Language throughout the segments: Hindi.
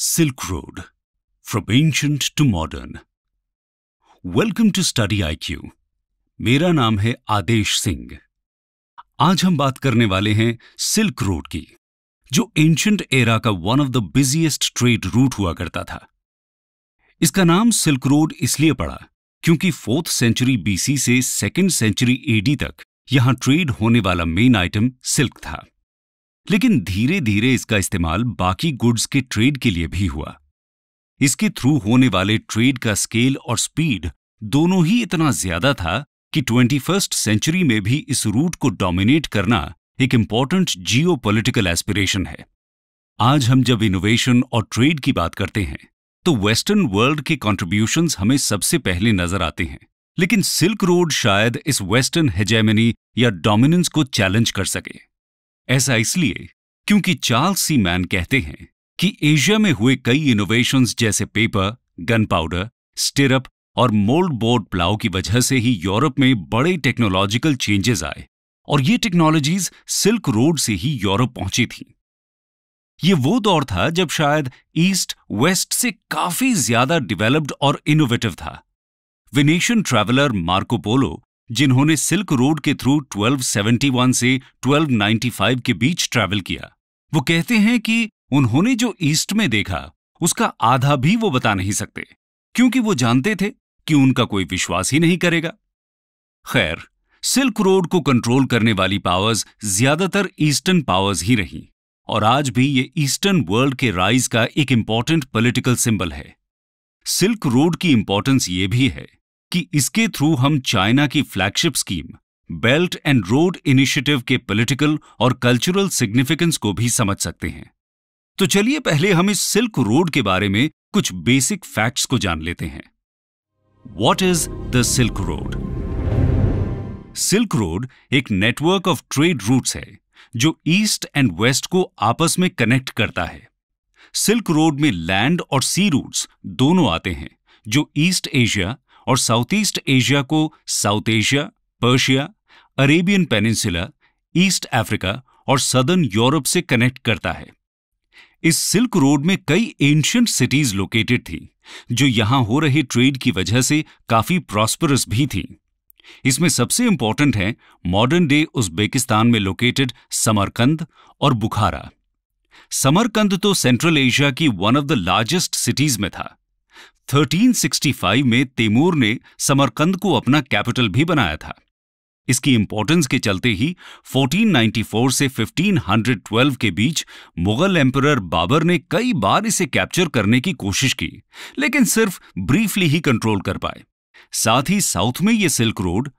Silk Road From Ancient to Modern welcome to study I Q मेरा नाम है आदेश सिंह आज हम बात करने वाले हैं सिल्क रोड की जो एंशंट एरा का one of the busiest trade route हुआ करता था इसका नाम सिल्क रोड इसलिए पड़ा क्योंकि फोर्थ सेंचुरी बीसी से सेकेंड सेंचुरी एडी तक यहां ट्रेड होने वाला मेन आइटम सिल्क था लेकिन धीरे धीरे इसका इस्तेमाल बाकी गुड्स के ट्रेड के लिए भी हुआ इसके थ्रू होने वाले ट्रेड का स्केल और स्पीड दोनों ही इतना ज्यादा था कि ट्वेंटी फर्स्ट सेंचुरी में भी इस रूट को डोमिनेट करना एक इंपॉर्टेंट जियो पोलिटिकल एस्पिरेशन है आज हम जब इनोवेशन और ट्रेड की बात करते हैं तो वेस्टर्न वर्ल्ड के कॉन्ट्रीब्यूशन हमें सबसे पहले नजर आते हैं लेकिन सिल्क रोड शायद इस वेस्टर्न हेजेमनी या डोमिनेंस को चैलेंज कर सके ऐसा इसलिए क्योंकि चार्ल्स सी मैन कहते हैं कि एशिया में हुए कई इनोवेशंस जैसे पेपर गन पाउडर स्टिरप और मोल्ड बोर्ड प्लाव की वजह से ही यूरोप में बड़े टेक्नोलॉजिकल चेंजेस आए और ये टेक्नोलॉजीज सिल्क रोड से ही यूरोप पहुंची थी ये वो दौर था जब शायद ईस्ट वेस्ट से काफी ज्यादा डेवलप्ड और इनोवेटिव था विनेशियन ट्रैवलर मार्को पोलो जिन्होंने सिल्क रोड के थ्रू 1271 से 1295 के बीच ट्रैवल किया वो कहते हैं कि उन्होंने जो ईस्ट में देखा उसका आधा भी वो बता नहीं सकते क्योंकि वो जानते थे कि उनका कोई विश्वास ही नहीं करेगा खैर सिल्क रोड को कंट्रोल करने वाली पावर्स ज्यादातर ईस्टर्न पावर्स ही रहीं और आज भी ये ईस्टर्न वर्ल्ड के राइज का एक इंपॉर्टेंट पॉलिटिकल सिंबल है सिल्क रोड की इंपॉर्टेंस ये भी है कि इसके थ्रू हम चाइना की flagship scheme belt and road initiative के पॉलिटिकल और कल्चरल सिग्निफिकेंस को भी समझ सकते हैं तो चलिए पहले हम इस सिल्क रोड के बारे में कुछ बेसिक फैक्ट्स को जान लेते हैं what is the silk road silk road एक नेटवर्क ऑफ ट्रेड रूट्स है जो ईस्ट एंड वेस्ट को आपस में कनेक्ट करता है सिल्क रोड में लैंड और सी रूट्स दोनों आते हैं जो ईस्ट एशिया और साउथ ईस्ट एशिया को South Asia Persia Arabian peninsula East Africa और सदर्न यूरोप से कनेक्ट करता है इस सिल्क रोड में कई एंशियंट सिटीज लोकेटेड थी जो यहां हो रहे ट्रेड की वजह से काफी प्रॉस्परस भी थी इसमें सबसे इंपॉर्टेंट है मॉडर्न डे उज्बेकिस्तान में लोकेटेड समरकंद और बुखारा समरकंद तो सेंट्रल एशिया की one of the largest cities में था 1365 में तैमूर ने समरकंद को अपना कैपिटल भी बनाया था इसकी इंपॉर्टेंस के चलते ही 1494 से 1512 के बीच मुगल एम्परर बाबर ने कई बार इसे कैप्चर करने की कोशिश की लेकिन सिर्फ ब्रीफली ही कंट्रोल कर पाए साथ ही साउथ में यह सिल्क रोड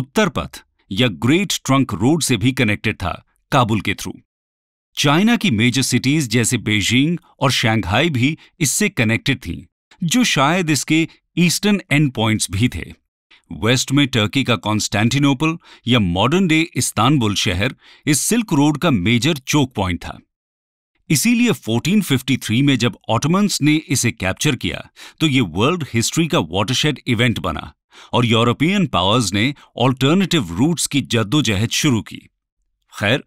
उत्तर पथ या ग्रेट ट्रंक रोड से भी कनेक्टेड था काबुल के थ्रू चाइना की मेजर सिटीज जैसे बेजिंग और शंघाई भी इससे कनेक्टेड थीं जो शायद इसके ईस्टर्न एंड पॉइंट्स भी थे वेस्ट में टर्की का कॉन्स्टेंटिनोपल या मॉडर्न डे इस्तानबुल शहर इस सिल्क रोड का मेजर चोक पॉइंट था इसीलिए 1453 में जब ऑटोमन्स ने इसे कैप्चर किया तो ये वर्ल्ड हिस्ट्री का वाटरशेड इवेंट बना और यूरोपियन पावर्स ने ऑल्टरनेटिव रूट्स की जद्दोजहद शुरू की खैर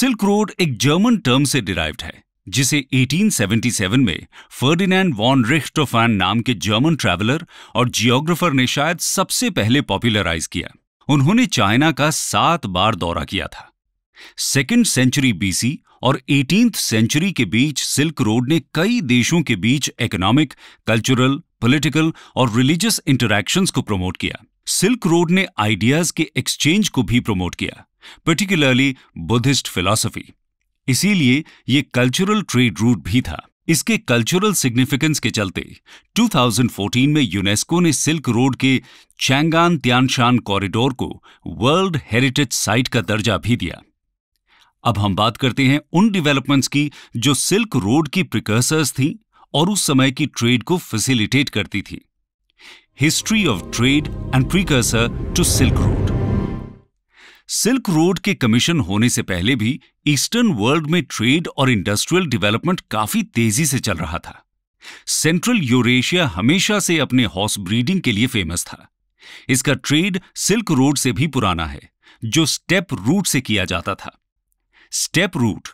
सिल्क रोड एक जर्मन टर्म से डिराइव्ड है जिसे 1877 में फर्डिनेंड वॉन रिख्टोफैन नाम के जर्मन ट्रैवलर और जियोग्राफर ने शायद सबसे पहले पॉपुलराइज किया उन्होंने चाइना का सात बार दौरा किया था सेकेंड सेंचुरी बीसी और एटीन सेंचुरी के बीच सिल्क रोड ने कई देशों के बीच इकोनॉमिक कल्चरल पॉलिटिकल और रिलीजियस इंटरैक्शंस को प्रमोट किया सिल्क रोड ने आइडियाज के एक्सचेंज को भी प्रमोट किया पर्टिकुलरली बुद्धिस्ट फिलॉसफी इसीलिए ये कल्चरल ट्रेड रूट भी था इसके कल्चरल सिग्निफिकेंस के चलते 2014 में यूनेस्को ने सिल्क रोड के चैंगान त्यानशान कॉरिडोर को वर्ल्ड हेरिटेज साइट का दर्जा भी दिया अब हम बात करते हैं उन डेवलपमेंट्स की जो सिल्क रोड की प्रिकर्सर्स थी और उस समय की ट्रेड को फैसिलिटेट करती थी history of trade and precursor to silk road silk road के कमीशन होने से पहले भी ईस्टर्न वर्ल्ड में ट्रेड और इंडस्ट्रियल डेवलपमेंट काफी तेजी से चल रहा था सेंट्रल यूरेशिया हमेशा से अपने हॉर्स ब्रीडिंग के लिए फेमस था इसका ट्रेड सिल्क रोड से भी पुराना है जो स्टेप रूट से किया जाता था स्टेप रूट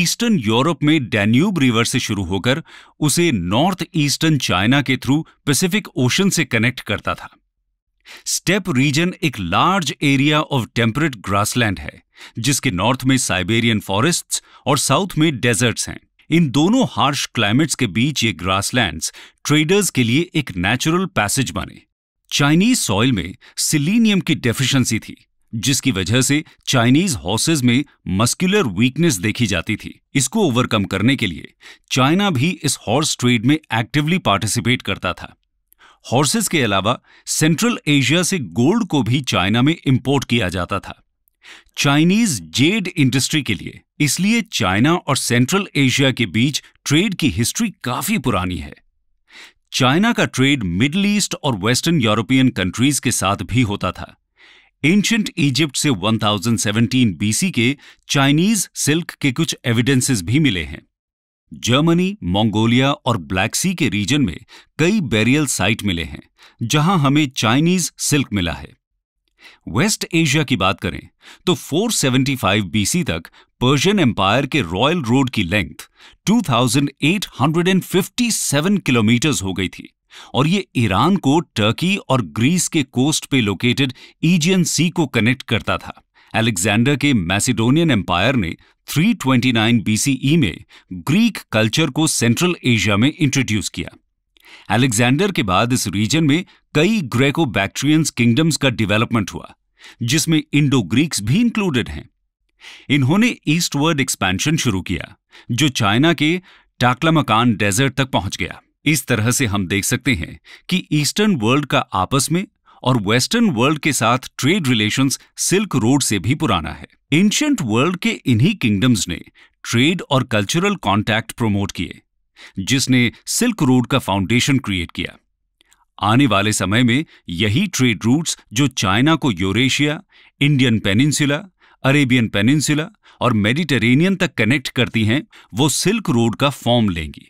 ईस्टर्न यूरोप में डैन्यूब रिवर से शुरू होकर उसे नॉर्थ ईस्टर्न चाइना के थ्रू पैसिफिक ओशन से कनेक्ट करता था स्टेप रीजन एक large area of temperate grassland है जिसके नॉर्थ में साइबेरियन फॉरेस्ट्स और साउथ में डेजर्ट्स हैं इन दोनों हार्श क्लाइमेट्स के बीच ये ग्रासलैंड्स ट्रेडर्स के लिए एक नेचुरल पैसेज बने चाइनीज सॉइल में सिलीनियम की डेफिशिएंसी थी जिसकी वजह से चाइनीज हॉर्सेज में मस्कुलर वीकनेस देखी जाती थी इसको ओवरकम करने के लिए चाइना भी इस हॉर्स ट्रेड में एक्टिवली पार्टिसिपेट करता था हॉर्सेस के अलावा सेंट्रल एशिया से गोल्ड को भी चाइना में इंपोर्ट किया जाता था चाइनीज जेड इंडस्ट्री के लिए इसलिए चाइना और सेंट्रल एशिया के बीच ट्रेड की हिस्ट्री काफी पुरानी है चाइना का ट्रेड मिडल ईस्ट और वेस्टर्न यूरोपियन कंट्रीज के साथ भी होता था एंशंट इजिप्ट से 1017 बीसी के चाइनीज सिल्क के कुछ एविडेंसेस भी मिले हैं जर्मनी मंगोलिया और ब्लैक सी के रीजन में कई बैरियल साइट मिले हैं जहां हमें चाइनीज सिल्क मिला है वेस्ट एशिया की बात करें तो 475 बीसी तक पर्शियन एम्पायर के रॉयल रोड की लेंथ 2857 किलोमीटर्स हो गई थी और ये ईरान को टर्की और ग्रीस के कोस्ट पे लोकेटेड ईजियन सी को कनेक्ट करता था अलेक्जेंडर के मैसिडोनियन एम्पायर ने 329 बीसीई e में ग्रीक कल्चर को सेंट्रल एशिया में इंट्रोड्यूस किया अलेक्जेंडर के बाद इस रीजन में कई ग्रेको बैक्ट्रियंस किंगडम्स का डेवलपमेंट हुआ जिसमें इंडो ग्रीक्स भी इंक्लूडेड हैं इन्होंने ईस्टवर्ड एक्सपेंशन शुरू किया जो चाइना के टाकलामकान डेजर्ट तक पहुंच गया इस तरह से हम देख सकते हैं कि ईस्टर्न वर्ल्ड का आपस में और वेस्टर्न वर्ल्ड के साथ ट्रेड रिलेशंस सिल्क रोड से भी पुराना है एंशियंट वर्ल्ड के इन्हीं किंगडम्स ने ट्रेड और कल्चरल कॉन्टैक्ट प्रोमोट किए जिसने सिल्क रोड का फाउंडेशन क्रिएट किया आने वाले समय में यही ट्रेड रूट्स जो चाइना को Eurasia Indian peninsula Arabian peninsula और मेडिटेरेनियन तक कनेक्ट करती हैं वो सिल्क रोड का फॉर्म लेंगी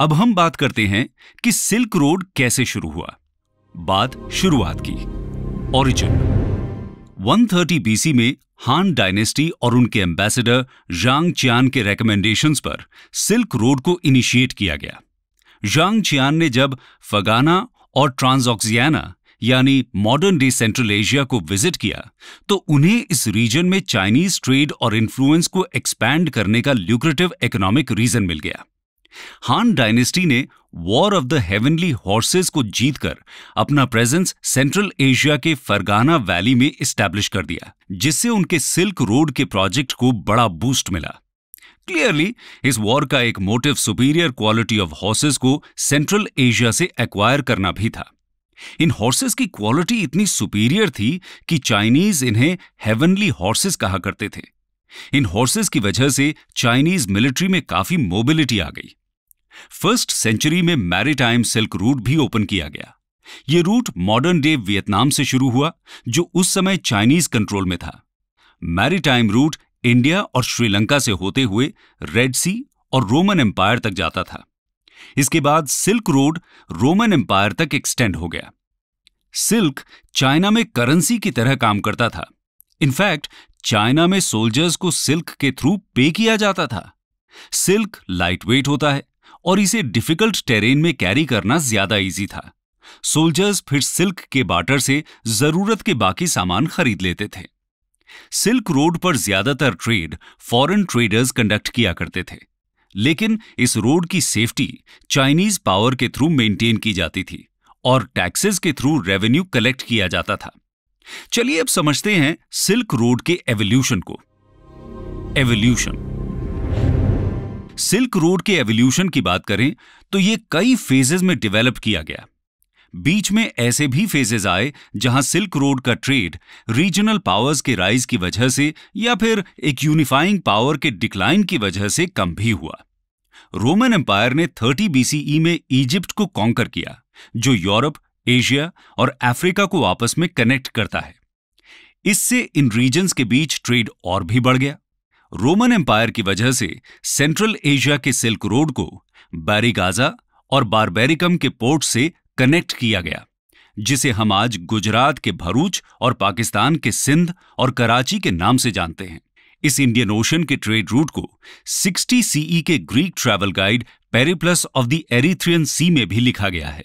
अब हम बात करते हैं कि सिल्क रोड कैसे शुरू हुआ बाद शुरुआत की ओरिजिन 130 बीसी में हान डायनेस्टी और उनके एम्बेसडर जांग चियान के रेकमेंडेशंस पर सिल्क रोड को इनिशिएट किया गया जांग चियान ने जब फगाना और ट्रांसऑक्सियाना यानी मॉडर्न डे सेंट्रल एशिया को विजिट किया तो उन्हें इस रीजन में चाइनीज ट्रेड और इन्फ्लुएंस को एक्सपैंड करने का ल्यूक्रेटिव इकोनॉमिक रीजन मिल गया हान डायनेस्टी ने war of the heavenly horses को जीतकर अपना प्रेजेंस सेंट्रल एशिया के फरगाना वैली में स्टैब्लिश कर दिया जिससे उनके सिल्क रोड के प्रोजेक्ट को बड़ा बूस्ट मिला क्लियरली इस वॉर का एक motive superior quality of horses को सेंट्रल एशिया से एक्वायर करना भी था इन हॉर्सेस की क्वालिटी इतनी सुपीरियर थी कि चाइनीज इन्हें हेवनली हॉर्सेस कहा करते थे इन हॉर्सेस की वजह से चाइनीज मिलिट्री में काफी मोबिलिटी आ गई फर्स्ट सेंचुरी में मैरीटाइम सिल्क रूट भी ओपन किया गया ये रूट मॉडर्न डे वियतनाम से शुरू हुआ जो उस समय चाइनीज कंट्रोल में था मैरीटाइम रूट इंडिया और श्रीलंका से होते हुए रेड सी और रोमन एम्पायर तक जाता था इसके बाद सिल्क रोड रोमन एम्पायर तक एक्सटेंड हो गया सिल्क चाइना में करेंसी की तरह काम करता था इनफैक्ट चाइना में सोल्जर्स को सिल्क के थ्रू पे किया जाता था सिल्क लाइटवेट होता है और इसे डिफिकल्ट टेरेन में कैरी करना ज्यादा इजी था सोल्जर्स फिर सिल्क के बाटर से जरूरत के बाकी सामान खरीद लेते थे सिल्क रोड पर ज्यादातर ट्रेड फॉरेन ट्रेडर्स कंडक्ट किया करते थे लेकिन इस रोड की सेफ्टी चाइनीज पावर के थ्रू मेंटेन की जाती थी और टैक्सेस के थ्रू रेवेन्यू कलेक्ट किया जाता था चलिए अब समझते हैं सिल्क रोड के एवोल्यूशन को एवोल्यूशन सिल्क रोड के एवोल्यूशन की बात करें तो ये कई फेजेज में डेवलप किया गया बीच में ऐसे भी फेजेज आए जहां सिल्क रोड का ट्रेड रीजनल पावर्स के राइज की वजह से या फिर एक यूनिफाइंग पावर के डिक्लाइन की वजह से कम भी हुआ रोमन एम्पायर ने 30 बीसीई e में इजिप्ट को कॉन्कर किया जो यूरोप एशिया और अफ्रीका को आपस में कनेक्ट करता है इससे इन रीजन्स के बीच ट्रेड और भी बढ़ गया रोमन एम्पायर की वजह से सेंट्रल एशिया के सिल्क रोड को बैरिगाजा और बारबेरिकम के पोर्ट से कनेक्ट किया गया जिसे हम आज गुजरात के भरूच और पाकिस्तान के सिंध और कराची के नाम से जानते हैं इस इंडियन ओशन के ट्रेड रूट को 60 सीई e के Greek travel guide Periplus of the Erythraean Sea में भी लिखा गया है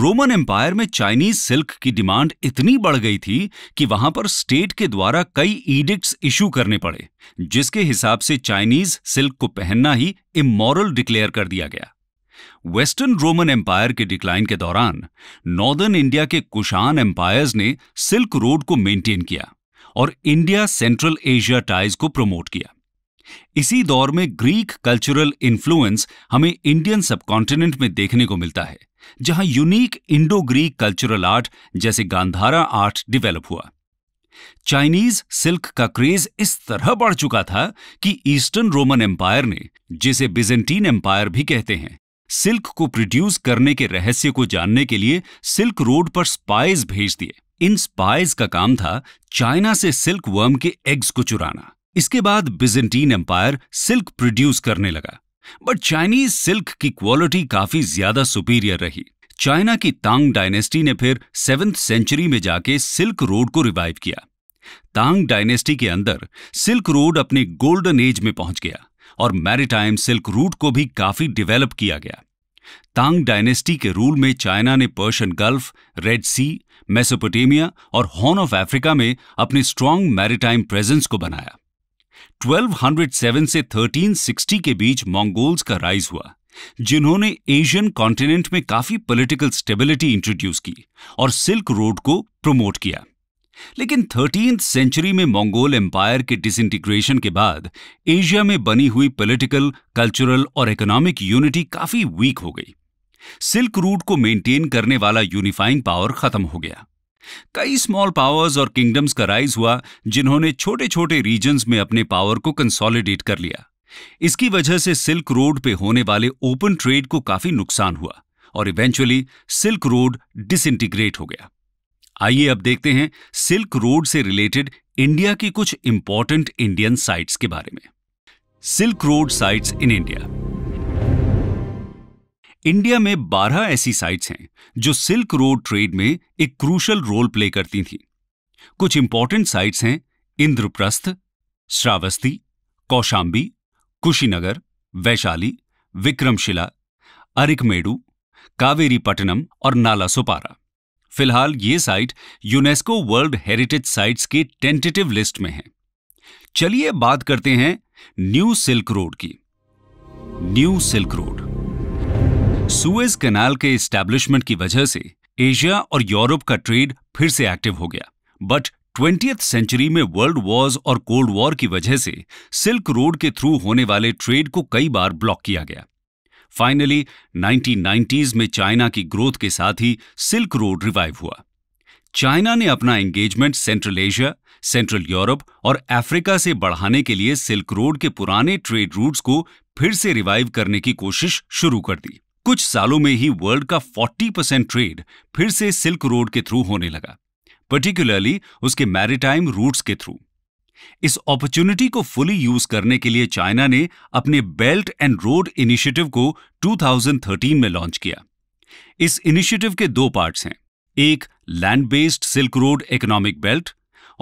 रोमन एम्पायर में चाइनीज सिल्क की डिमांड इतनी बढ़ गई थी कि वहां पर स्टेट के द्वारा कई ईडिक्ट्स इशू करने पड़े जिसके हिसाब से चाइनीज सिल्क को पहनना ही इमोरल डिक्लेयर कर दिया गया वेस्टर्न रोमन एम्पायर के डिक्लाइन के दौरान नॉर्दर्न इंडिया के कुशान एम्पायर्स ने सिल्क रोड को मेंटेन किया और इंडिया सेंट्रल एशिया टाइज को प्रमोट किया इसी दौर में ग्रीक कल्चरल इन्फ्लुएंस हमें इंडियन सबकॉन्टिनेंट में देखने को मिलता है जहां unique Indo Greek cultural art जैसे गांधारा आर्ट डिवेलप हुआ चाइनीज सिल्क का क्रेज इस तरह बढ़ चुका था कि ईस्टर्न रोमन एम्पायर ने जिसे बिजेंटीन एम्पायर भी कहते हैं सिल्क को प्रोड्यूस करने के रहस्य को जानने के लिए सिल्क रोड पर स्पाइज भेज दिए इन स्पाइज का काम था चाइना से सिल्क वर्म के एग्स को चुराना इसके बाद बिजेंटीन एम्पायर सिल्क प्रोड्यूस करने लगा बट चाइनीज सिल्क की क्वालिटी काफी ज्यादा सुपीरियर रही चाइना की तांग डायनेस्टी ने फिर सेवेंथ सेंचुरी में जाके सिल्क रोड को रिवाइव किया तांग डायनेस्टी के अंदर सिल्क रोड अपने गोल्डन एज में पहुंच गया और मैरिटाइम सिल्क रूट को भी काफी डेवलप किया गया तांग डायनेस्टी के रूल में चाइना ने Persian Gulf Red Sea Mesopotamia और हॉर्न ऑफ अफ्रीका में अपने स्ट्रांग मैरिटाइम प्रेजेंस को बनाया 1207 से 1360 के बीच मंगोल्स का राइज हुआ जिन्होंने एशियन कॉन्टिनेंट में काफी पॉलिटिकल स्टेबिलिटी इंट्रोड्यूस की और सिल्क रोड को प्रमोट किया लेकिन थर्टीन सेंचुरी में मंगोल एम्पायर के डिसइंटीग्रेशन के बाद एशिया में बनी हुई पॉलिटिकल, कल्चरल और इकोनॉमिक यूनिटी काफी वीक हो गई सिल्क रूट को मेंटेन करने वाला यूनिफाइंग पावर खत्म हो गया कई स्मॉल पावर्स और किंगडम्स का राइज हुआ जिन्होंने छोटे छोटे रीजन्स में अपने पावर को कंसोलिडेट कर लिया इसकी वजह से सिल्क रोड पे होने वाले ओपन ट्रेड को काफी नुकसान हुआ और इवेंचुअली सिल्क रोड डिसइंटीग्रेट हो गया आइए अब देखते हैं सिल्क रोड से रिलेटेड इंडिया की कुछ इंपॉर्टेंट इंडियन साइट्स के बारे में silk road sites in India India में 12 ऐसी साइट्स हैं जो सिल्क रोड ट्रेड में एक क्रूशल रोल प्ले करती थीं। कुछ इंपॉर्टेंट साइट्स हैं इंद्रप्रस्थ श्रावस्ती कौशाम्बी कुशीनगर वैशाली विक्रमशिला अरिकमेडू कावेरीपट्टनम और नालासोपारा फिलहाल ये site UNESCO world heritage sites के टेंटेटिव लिस्ट में है चलिए बात करते हैं न्यू सिल्क रोड की new silk road Suez canal के एस्टैब्लिशमेंट की वजह से एशिया और यूरोप का ट्रेड फिर से एक्टिव हो गया बट ट्वेंटी सेंचुरी में वर्ल्ड वॉर्स और कोल्ड वॉर की वजह से सिल्क रोड के थ्रू होने वाले ट्रेड को कई बार ब्लॉक किया गया फाइनली 1990s में चाइना की ग्रोथ के साथ ही सिल्क रोड रिवाइव हुआ चाइना ने अपना engagement central Asia central Europe और अफ्रीका से बढ़ाने के लिए सिल्क रोड के पुराने ट्रेड रूट्स को फिर से रिवाइव करने की कोशिश शुरू कर दी कुछ सालों में ही वर्ल्ड का 40 परसेंट ट्रेड फिर से सिल्क रोड के थ्रू होने लगा पर्टिकुलरली उसके मैरिटाइम रूट्स के थ्रू इस अपॉर्चुनिटी को फुली यूज करने के लिए चाइना ने अपने बेल्ट एंड रोड इनिशिएटिव को 2013 में लॉन्च किया इस इनिशिएटिव के दो पार्ट्स हैं एक land based silk road economic belt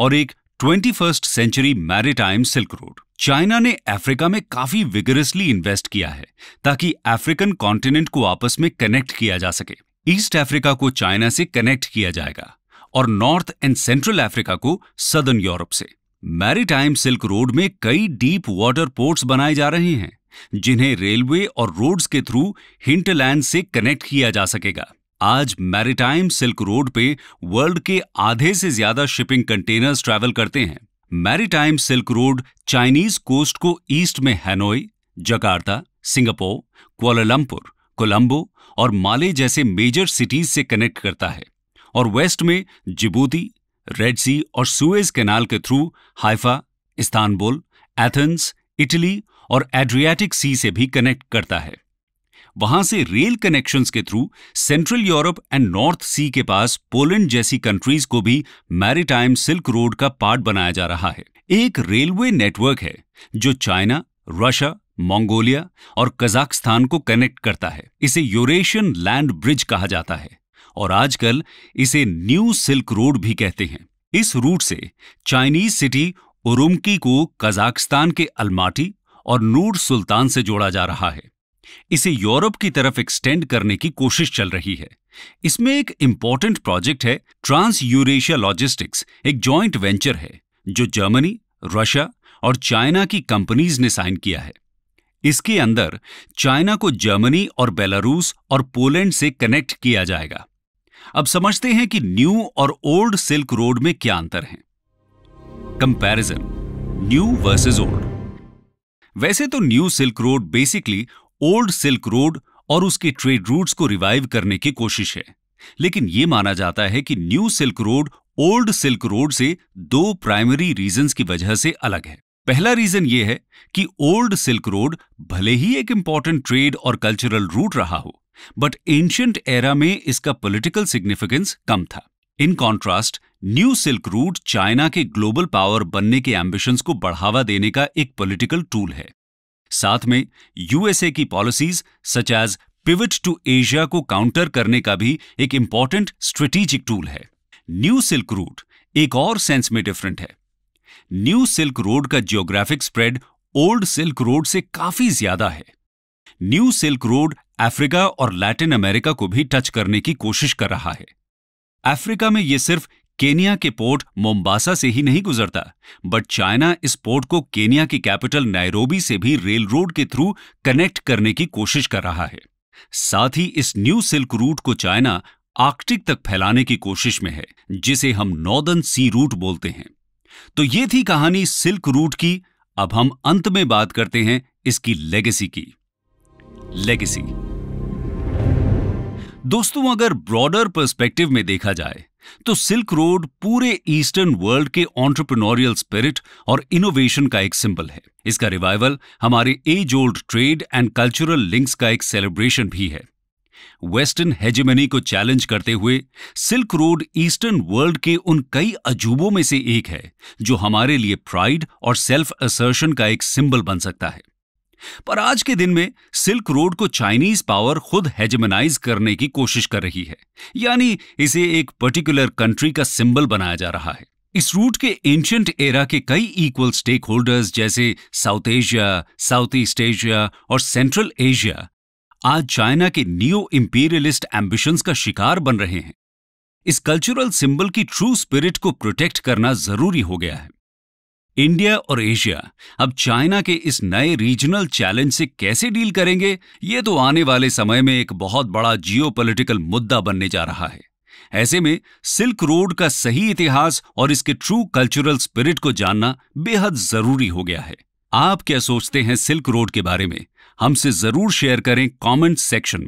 और एक twenty first century maritime silk road China ने अफ्रीका में काफी विगरसली इन्वेस्ट किया है ताकि अफ्रीकन कॉन्टिनेंट को आपस में कनेक्ट किया जा सके ईस्ट अफ्रीका को चाइना से कनेक्ट किया जाएगा और नॉर्थ एंड सेंट्रल अफ्रीका को सदर्न यूरोप से मैरीटाइम सिल्क रोड में कई डीप वाटर पोर्ट्स बनाए जा रहे हैं जिन्हें रेलवे और रोड्स के थ्रू हिंटलैंड से कनेक्ट किया जा सकेगा आज मैरीटाइम सिल्क रोड पे वर्ल्ड के आधे से ज्यादा शिपिंग कंटेनर्स ट्रैवल करते हैं maritime silk road Chinese coast को ईस्ट में Hanoi Jakarta Singapore Kuala Lumpur Colombo और माले जैसे मेजर सिटीज से कनेक्ट करता है और वेस्ट में जिबूती रेड सी और सुएज कैनाल के through Haifa Istanbul Athens Italy और एड्रियाटिक सी से भी कनेक्ट करता है वहां से रेल कनेक्शंस के through central Europe and North Sea के पास पोलैंड जैसी कंट्रीज को भी मैरीटाइम सिल्क रोड का पार्ट बनाया जा रहा है एक रेलवे नेटवर्क है जो चाइना रशिया मंगोलिया और कजाकिस्तान को कनेक्ट करता है इसे यूरेशियन लैंड ब्रिज कहा जाता है और आजकल इसे न्यू सिल्क रोड भी कहते हैं इस रूट से चाइनीज सिटी उरुमकी को कजाकिस्तान के अल्माटी और नूर सुल्तान से जोड़ा जा रहा है इसे यूरोप की तरफ एक्सटेंड करने की कोशिश चल रही है इसमें एक इंपॉर्टेंट प्रोजेक्ट है ट्रांस यूरेशिया लॉजिस्टिक्स एक जॉइंट वेंचर है जो जर्मनी रशिया और चाइना की कंपनीज ने साइन किया है इसके अंदर चाइना को जर्मनी और बेलारूस और पोलैंड से कनेक्ट किया जाएगा अब समझते हैं कि न्यू और ओल्ड सिल्क रोड में क्या अंतर है कंपैरिजन न्यू वर्सेस ओल्ड वैसे तो new silk road basically old silk road और उसके ट्रेड रूट्स को रिवाइव करने की कोशिश है लेकिन यह माना जाता है कि new silk road old silk road से दो प्राइमरी रीजंस की वजह से अलग है पहला रीजन यह है कि ओल्ड सिल्क रोड भले ही एक इंपॉर्टेंट ट्रेड और कल्चरल रूट रहा हो बट एंशंट एरा में इसका पॉलिटिकल सिग्निफिकेंस कम था in contrast new silk route China के ग्लोबल पावर बनने के एम्बिशंस को बढ़ावा देने का एक पॉलिटिकल टूल है साथ में यूएसए की policies such as pivot to Asia को काउंटर करने का भी एक इंपॉर्टेंट स्ट्रेटेजिक टूल है न्यू सिल्क रूट एक और सेंस में डिफरेंट है न्यू सिल्क रोड का geographic spread old silk road से काफी ज्यादा है न्यू सिल्क रोड अफ्रीका और लैटिन अमेरिका को भी टच करने की कोशिश कर रहा है अफ्रीका में यह सिर्फ केनिया के पोर्ट मोम्बासा से ही नहीं गुजरता बट चाइना इस पोर्ट को केनिया की कैपिटल नायरोबी से भी रेल रोड के थ्रू कनेक्ट करने की कोशिश कर रहा है साथ ही इस न्यू सिल्क रूट को चाइना आर्कटिक तक फैलाने की कोशिश में है जिसे हम नॉर्दर्न सी रूट बोलते हैं तो ये थी कहानी सिल्क रूट की अब हम अंत में बात करते हैं इसकी लेगेसी की लेगेसी दोस्तों अगर ब्रॉडर पर्सपेक्टिव में देखा जाए तो सिल्क रोड पूरे ईस्टर्न वर्ल्ड के ऑन्ट्रप्रनोरियल स्पिरिट और इनोवेशन का एक सिंबल है इसका रिवाइवल हमारे age old trade and cultural links का एक सेलिब्रेशन भी है वेस्टर्न हेजेमनी को चैलेंज करते हुए सिल्क रोड ईस्टर्न वर्ल्ड के उन कई अजूबों में से एक है जो हमारे लिए प्राइड और सेल्फ असर्शन का एक सिंबल बन सकता है पर आज के दिन में सिल्क रोड को चाइनीज पावर खुद हेजमनाइज करने की कोशिश कर रही है यानी इसे एक पर्टिकुलर कंट्री का सिंबल बनाया जा रहा है इस रूट के एंशियंट एरा के कई इक्वल स्टेक होल्डर्स जैसे south Asia south east Asia और सेंट्रल एशिया आज चाइना के नियो इंपीरियलिस्ट एम्बिशंस का शिकार बन रहे हैं इस कल्चरल सिंबल की ट्रू स्पिरिट को प्रोटेक्ट करना जरूरी हो गया है इंडिया और एशिया अब चाइना के इस नए रीजनल चैलेंज से कैसे डील करेंगे ये तो आने वाले समय में एक बहुत बड़ा जियोपॉलिटिकल मुद्दा बनने जा रहा है ऐसे में सिल्क रोड का सही इतिहास और इसके ट्रू कल्चरल स्पिरिट को जानना बेहद जरूरी हो गया है आप क्या सोचते हैं सिल्क रोड के बारे में हमसे जरूर शेयर करें कमेंट सेक्शन में